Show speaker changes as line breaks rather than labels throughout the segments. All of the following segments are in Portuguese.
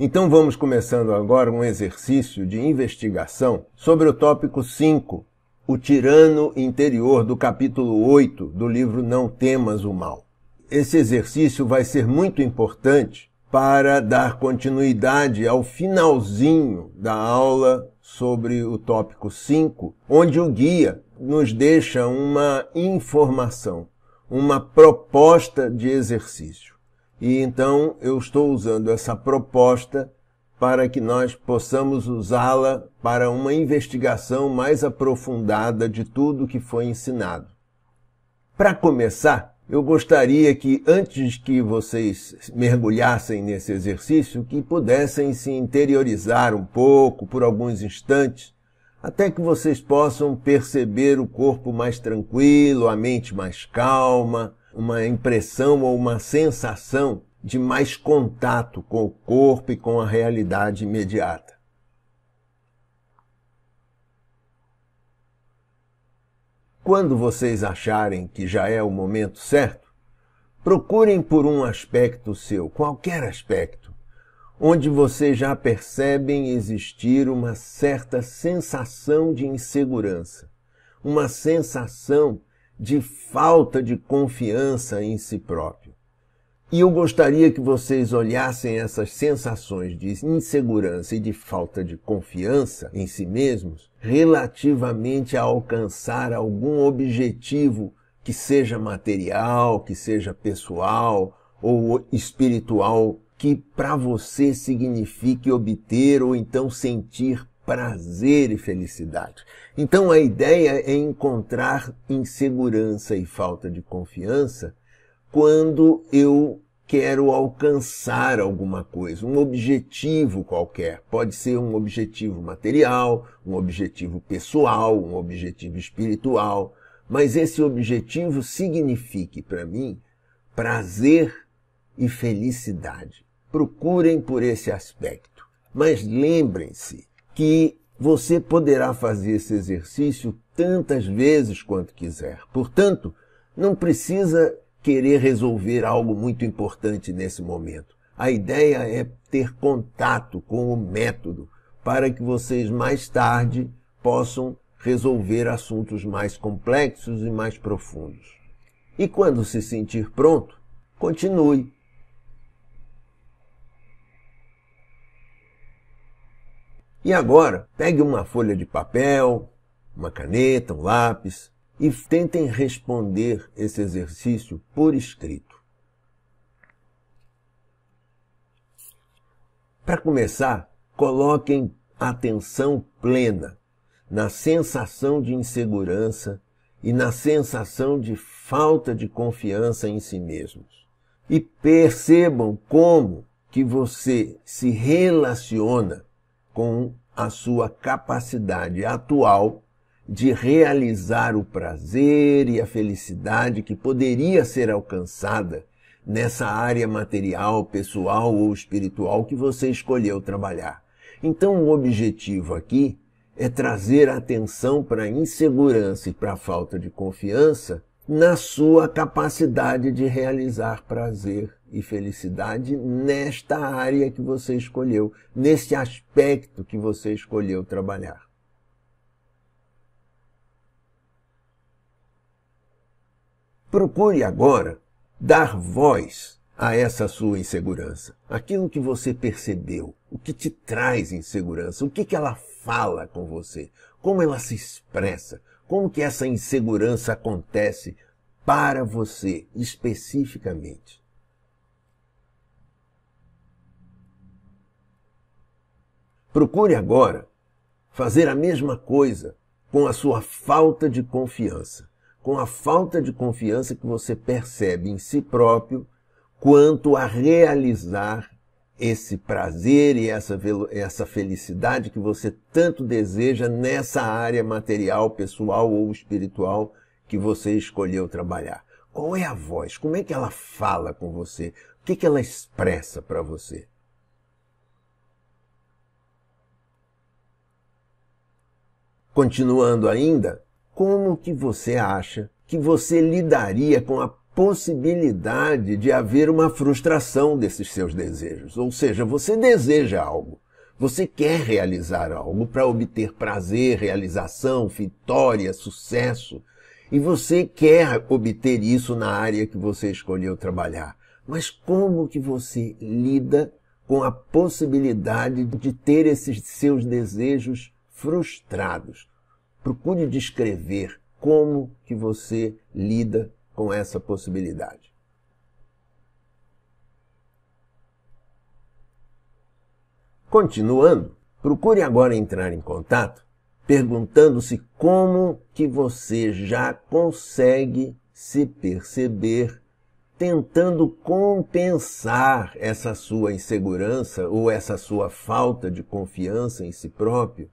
Então vamos começando agora um exercício de investigação sobre o tópico 5, o tirano interior do capítulo 8 do livro Não Temas o Mal. Esse exercício vai ser muito importante para dar continuidade ao finalzinho da aula sobre o tópico 5, onde o guia nos deixa uma informação, uma proposta de exercício. E então eu estou usando essa proposta para que nós possamos usá-la para uma investigação mais aprofundada de tudo que foi ensinado. Para começar, eu gostaria que antes que vocês mergulhassem nesse exercício, que pudessem se interiorizar um pouco por alguns instantes, até que vocês possam perceber o corpo mais tranquilo, a mente mais calma, uma impressão ou uma sensação de mais contato com o corpo e com a realidade imediata. Quando vocês acharem que já é o momento certo, procurem por um aspecto seu, qualquer aspecto, onde vocês já percebem existir uma certa sensação de insegurança, uma sensação de falta de confiança em si próprio. E eu gostaria que vocês olhassem essas sensações de insegurança e de falta de confiança em si mesmos relativamente a alcançar algum objetivo que seja material, que seja pessoal ou espiritual, que para você signifique obter ou então sentir prazer e felicidade. Então a ideia é encontrar insegurança e falta de confiança quando eu quero alcançar alguma coisa, um objetivo qualquer. Pode ser um objetivo material, um objetivo pessoal, um objetivo espiritual, mas esse objetivo signifique para mim prazer e felicidade. Procurem por esse aspecto. Mas lembrem-se que você poderá fazer esse exercício tantas vezes quanto quiser. Portanto, não precisa querer resolver algo muito importante nesse momento. A ideia é ter contato com o método para que vocês mais tarde possam resolver assuntos mais complexos e mais profundos. E quando se sentir pronto, continue E agora, pegue uma folha de papel, uma caneta, um lápis e tentem responder esse exercício por escrito. Para começar, coloquem atenção plena na sensação de insegurança e na sensação de falta de confiança em si mesmos. E percebam como que você se relaciona com a sua capacidade atual de realizar o prazer e a felicidade que poderia ser alcançada nessa área material, pessoal ou espiritual que você escolheu trabalhar. Então, o objetivo aqui é trazer atenção para a insegurança e para a falta de confiança na sua capacidade de realizar prazer e felicidade nesta área que você escolheu, nesse aspecto que você escolheu trabalhar. Procure agora dar voz a essa sua insegurança, aquilo que você percebeu, o que te traz insegurança, o que, que ela fala com você, como ela se expressa, como que essa insegurança acontece para você especificamente? Procure agora fazer a mesma coisa com a sua falta de confiança, com a falta de confiança que você percebe em si próprio quanto a realizar esse prazer e essa, essa felicidade que você tanto deseja nessa área material, pessoal ou espiritual que você escolheu trabalhar. Qual é a voz? Como é que ela fala com você? O que, que ela expressa para você? Continuando ainda, como que você acha que você lidaria com a possibilidade de haver uma frustração desses seus desejos. Ou seja, você deseja algo, você quer realizar algo para obter prazer, realização, vitória, sucesso, e você quer obter isso na área que você escolheu trabalhar. Mas como que você lida com a possibilidade de ter esses seus desejos frustrados? Procure descrever como que você lida com essa possibilidade. Continuando, procure agora entrar em contato perguntando-se como que você já consegue se perceber tentando compensar essa sua insegurança ou essa sua falta de confiança em si próprio,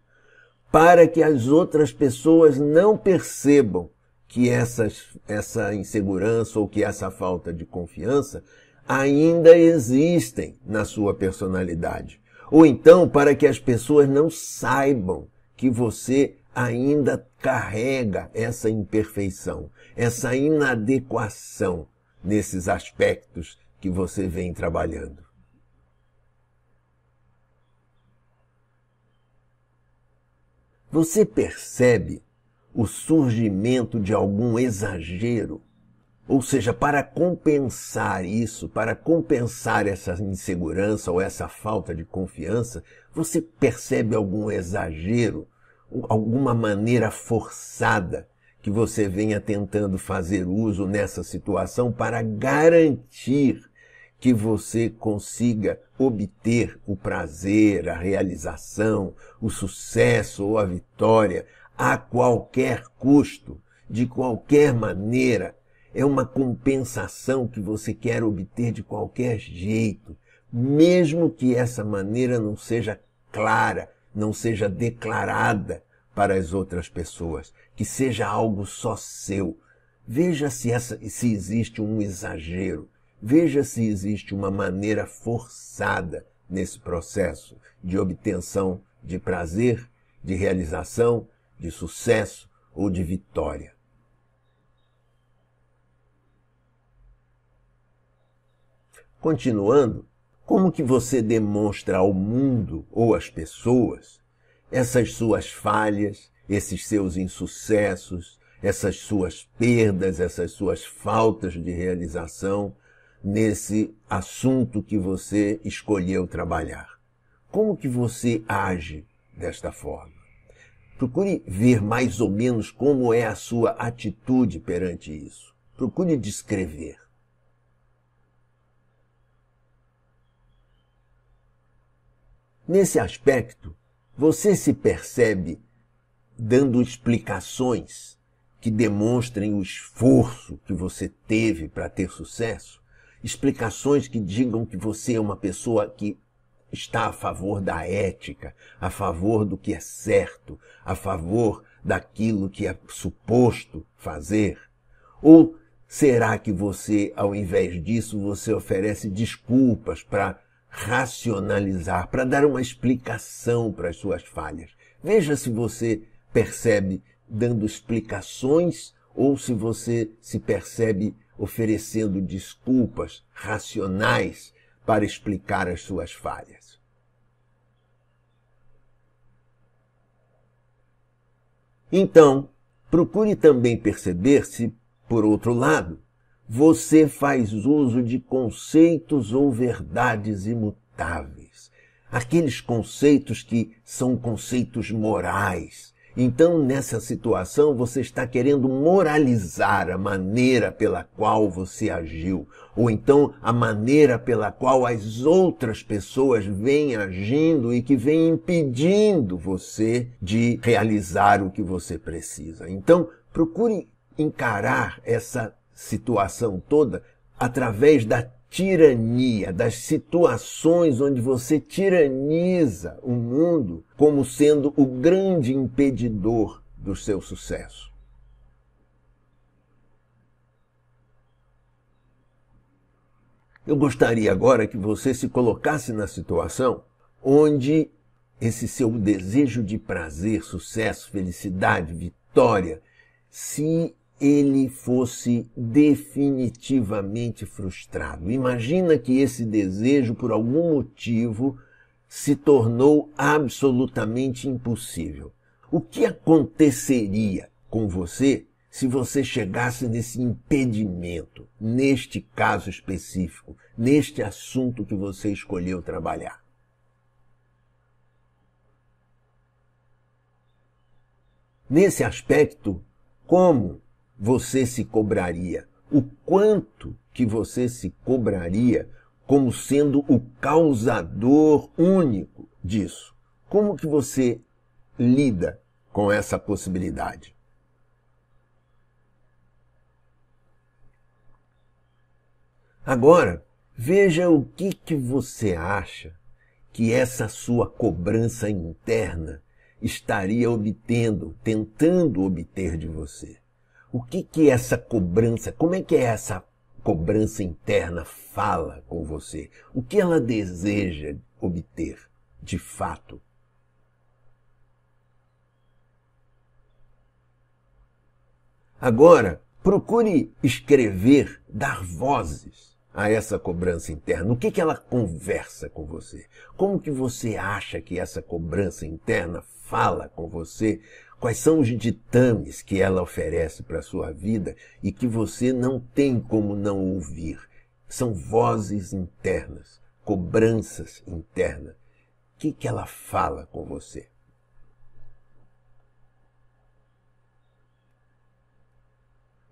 para que as outras pessoas não percebam que essas, essa insegurança ou que essa falta de confiança ainda existem na sua personalidade. Ou então para que as pessoas não saibam que você ainda carrega essa imperfeição, essa inadequação nesses aspectos que você vem trabalhando. Você percebe o surgimento de algum exagero. Ou seja, para compensar isso, para compensar essa insegurança ou essa falta de confiança, você percebe algum exagero, alguma maneira forçada que você venha tentando fazer uso nessa situação para garantir que você consiga obter o prazer, a realização, o sucesso ou a vitória, a qualquer custo, de qualquer maneira. É uma compensação que você quer obter de qualquer jeito, mesmo que essa maneira não seja clara, não seja declarada para as outras pessoas, que seja algo só seu. Veja se, essa, se existe um exagero, veja se existe uma maneira forçada nesse processo de obtenção de prazer, de realização, de sucesso ou de vitória. Continuando, como que você demonstra ao mundo ou às pessoas essas suas falhas, esses seus insucessos, essas suas perdas, essas suas faltas de realização nesse assunto que você escolheu trabalhar? Como que você age desta forma? Procure ver mais ou menos como é a sua atitude perante isso. Procure descrever. Nesse aspecto, você se percebe dando explicações que demonstrem o esforço que você teve para ter sucesso? Explicações que digam que você é uma pessoa que está a favor da ética, a favor do que é certo, a favor daquilo que é suposto fazer? Ou será que você, ao invés disso, você oferece desculpas para racionalizar, para dar uma explicação para as suas falhas? Veja se você percebe dando explicações ou se você se percebe oferecendo desculpas racionais para explicar as suas falhas. Então, procure também perceber se, por outro lado, você faz uso de conceitos ou verdades imutáveis, aqueles conceitos que são conceitos morais, então, nessa situação, você está querendo moralizar a maneira pela qual você agiu, ou então a maneira pela qual as outras pessoas vêm agindo e que vêm impedindo você de realizar o que você precisa. Então, procure encarar essa situação toda através da tirania, das situações onde você tiraniza o mundo como sendo o grande impedidor do seu sucesso. Eu gostaria agora que você se colocasse na situação onde esse seu desejo de prazer, sucesso, felicidade, vitória se ele fosse definitivamente frustrado. Imagina que esse desejo, por algum motivo, se tornou absolutamente impossível. O que aconteceria com você se você chegasse nesse impedimento, neste caso específico, neste assunto que você escolheu trabalhar? Nesse aspecto, como você se cobraria? O quanto que você se cobraria como sendo o causador único disso? Como que você lida com essa possibilidade? Agora, veja o que, que você acha que essa sua cobrança interna estaria obtendo, tentando obter de você. O que que essa cobrança, como é que essa cobrança interna fala com você? O que ela deseja obter, de fato? Agora, procure escrever, dar vozes a essa cobrança interna. O que, que ela conversa com você? Como que você acha que essa cobrança interna fala com você Quais são os ditames que ela oferece para a sua vida e que você não tem como não ouvir? São vozes internas, cobranças internas. O que, que ela fala com você?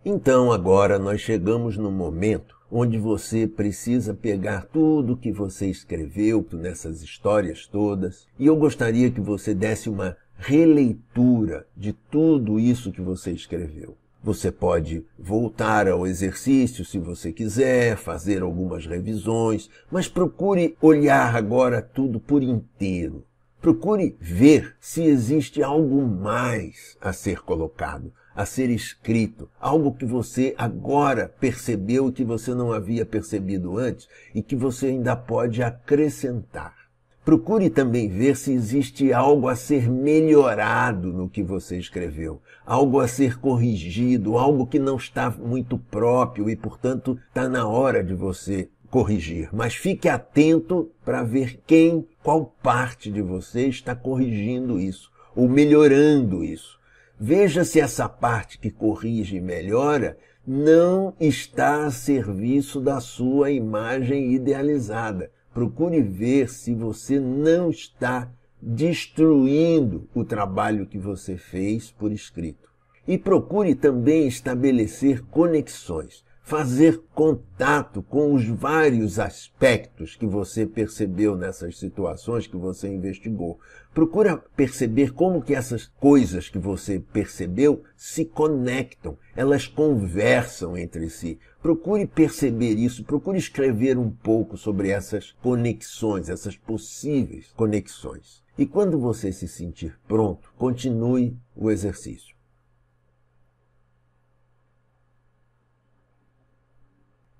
Então agora nós chegamos no momento onde você precisa pegar tudo que você escreveu nessas histórias todas, e eu gostaria que você desse uma releitura de tudo isso que você escreveu. Você pode voltar ao exercício se você quiser, fazer algumas revisões, mas procure olhar agora tudo por inteiro. Procure ver se existe algo mais a ser colocado, a ser escrito, algo que você agora percebeu que você não havia percebido antes e que você ainda pode acrescentar. Procure também ver se existe algo a ser melhorado no que você escreveu, algo a ser corrigido, algo que não está muito próprio e, portanto, está na hora de você corrigir. Mas fique atento para ver quem, qual parte de você está corrigindo isso ou melhorando isso. Veja se essa parte que corrige e melhora não está a serviço da sua imagem idealizada Procure ver se você não está destruindo o trabalho que você fez por escrito. E procure também estabelecer conexões fazer contato com os vários aspectos que você percebeu nessas situações que você investigou. Procura perceber como que essas coisas que você percebeu se conectam, elas conversam entre si. Procure perceber isso, procure escrever um pouco sobre essas conexões, essas possíveis conexões. E quando você se sentir pronto, continue o exercício.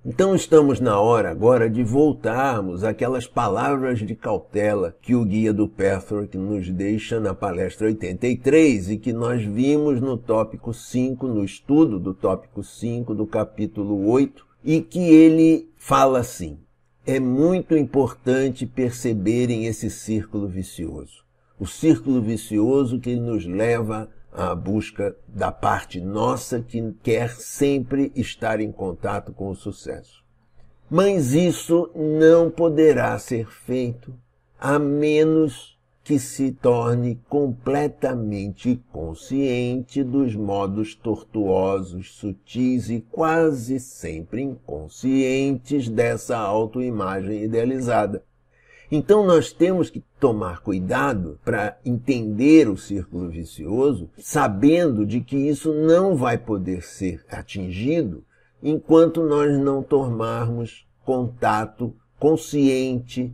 Então estamos na hora agora de voltarmos àquelas palavras de cautela que o guia do Pathwork nos deixa na palestra 83 e que nós vimos no tópico 5, no estudo do tópico 5 do capítulo 8, e que ele fala assim: é muito importante perceberem esse círculo vicioso. O círculo vicioso que nos leva a busca da parte nossa que quer sempre estar em contato com o sucesso. Mas isso não poderá ser feito a menos que se torne completamente consciente dos modos tortuosos, sutis e quase sempre inconscientes dessa autoimagem idealizada. Então nós temos que tomar cuidado para entender o círculo vicioso, sabendo de que isso não vai poder ser atingido enquanto nós não tomarmos contato consciente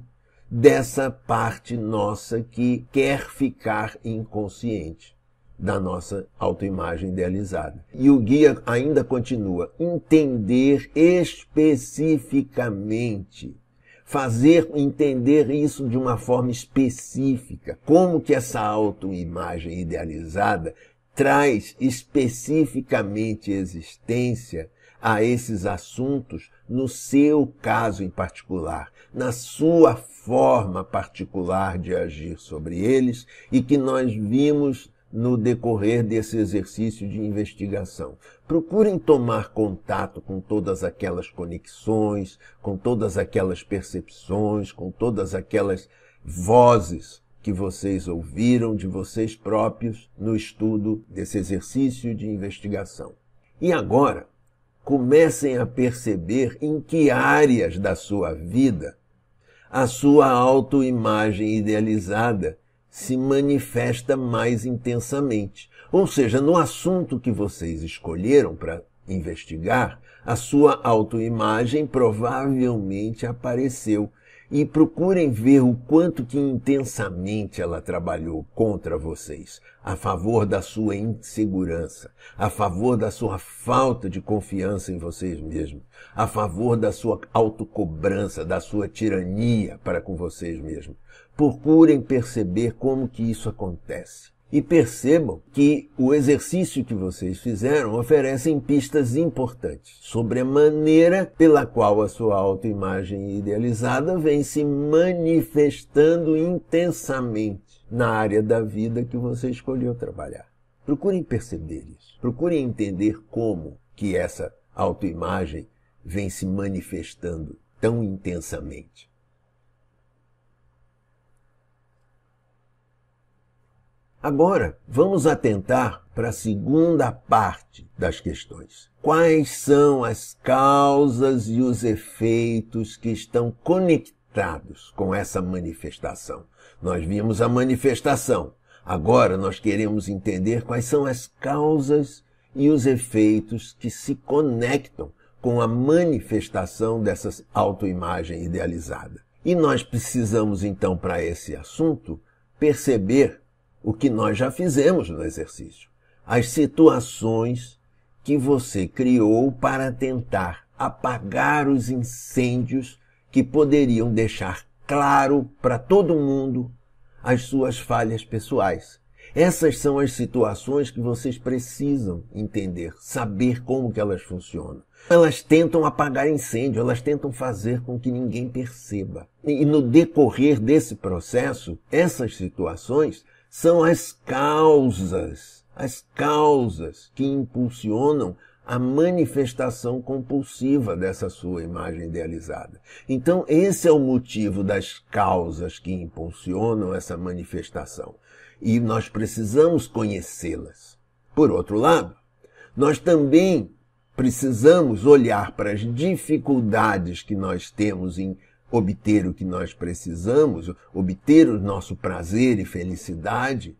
dessa parte nossa que quer ficar inconsciente da nossa autoimagem idealizada. E o guia ainda continua: entender especificamente fazer entender isso de uma forma específica. Como que essa autoimagem idealizada traz especificamente existência a esses assuntos no seu caso em particular, na sua forma particular de agir sobre eles e que nós vimos no decorrer desse exercício de investigação. Procurem tomar contato com todas aquelas conexões, com todas aquelas percepções, com todas aquelas vozes que vocês ouviram de vocês próprios no estudo desse exercício de investigação. E agora, comecem a perceber em que áreas da sua vida a sua autoimagem idealizada se manifesta mais intensamente. Ou seja, no assunto que vocês escolheram para investigar, a sua autoimagem provavelmente apareceu. E procurem ver o quanto que intensamente ela trabalhou contra vocês, a favor da sua insegurança, a favor da sua falta de confiança em vocês mesmos, a favor da sua autocobrança, da sua tirania para com vocês mesmos Procurem perceber como que isso acontece. E percebam que o exercício que vocês fizeram oferecem pistas importantes sobre a maneira pela qual a sua autoimagem idealizada vem se manifestando intensamente na área da vida que você escolheu trabalhar. Procurem perceber isso. Procurem entender como que essa autoimagem vem se manifestando tão intensamente. Agora, vamos atentar para a segunda parte das questões. Quais são as causas e os efeitos que estão conectados com essa manifestação? Nós vimos a manifestação. Agora nós queremos entender quais são as causas e os efeitos que se conectam com a manifestação dessa autoimagem idealizada. E nós precisamos então para esse assunto perceber o que nós já fizemos no exercício. As situações que você criou para tentar apagar os incêndios que poderiam deixar claro para todo mundo as suas falhas pessoais. Essas são as situações que vocês precisam entender, saber como que elas funcionam. Elas tentam apagar incêndio, elas tentam fazer com que ninguém perceba. E no decorrer desse processo, essas situações são as causas, as causas que impulsionam a manifestação compulsiva dessa sua imagem idealizada. Então, esse é o motivo das causas que impulsionam essa manifestação. E nós precisamos conhecê-las. Por outro lado, nós também precisamos olhar para as dificuldades que nós temos em obter o que nós precisamos, obter o nosso prazer e felicidade,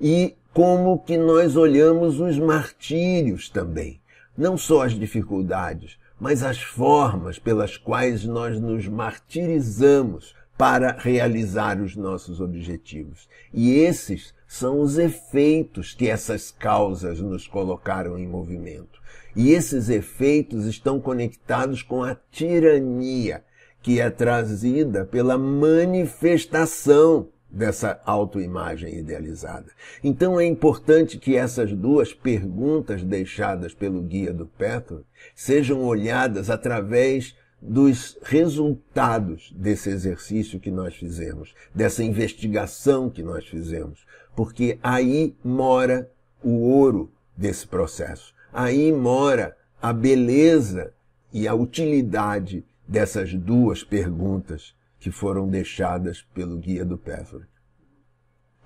e como que nós olhamos os martírios também, não só as dificuldades, mas as formas pelas quais nós nos martirizamos para realizar os nossos objetivos. E esses são os efeitos que essas causas nos colocaram em movimento. E esses efeitos estão conectados com a tirania que é trazida pela manifestação dessa autoimagem idealizada. Então é importante que essas duas perguntas deixadas pelo guia do Petro sejam olhadas através dos resultados desse exercício que nós fizemos, dessa investigação que nós fizemos, porque aí mora o ouro desse processo. Aí mora a beleza e a utilidade dessas duas perguntas que foram deixadas pelo guia do Pathway.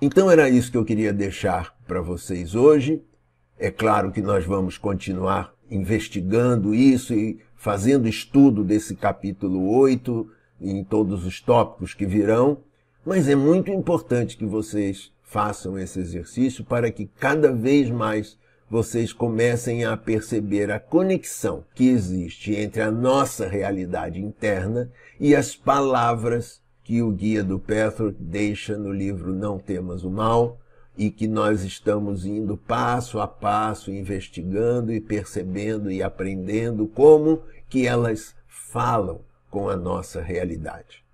Então era isso que eu queria deixar para vocês hoje. É claro que nós vamos continuar investigando isso e fazendo estudo desse capítulo 8 em todos os tópicos que virão, mas é muito importante que vocês façam esse exercício para que cada vez mais vocês comecem a perceber a conexão que existe entre a nossa realidade interna e as palavras que o guia do Petro deixa no livro Não Temas o Mal e que nós estamos indo passo a passo, investigando e percebendo e aprendendo como que elas falam com a nossa realidade.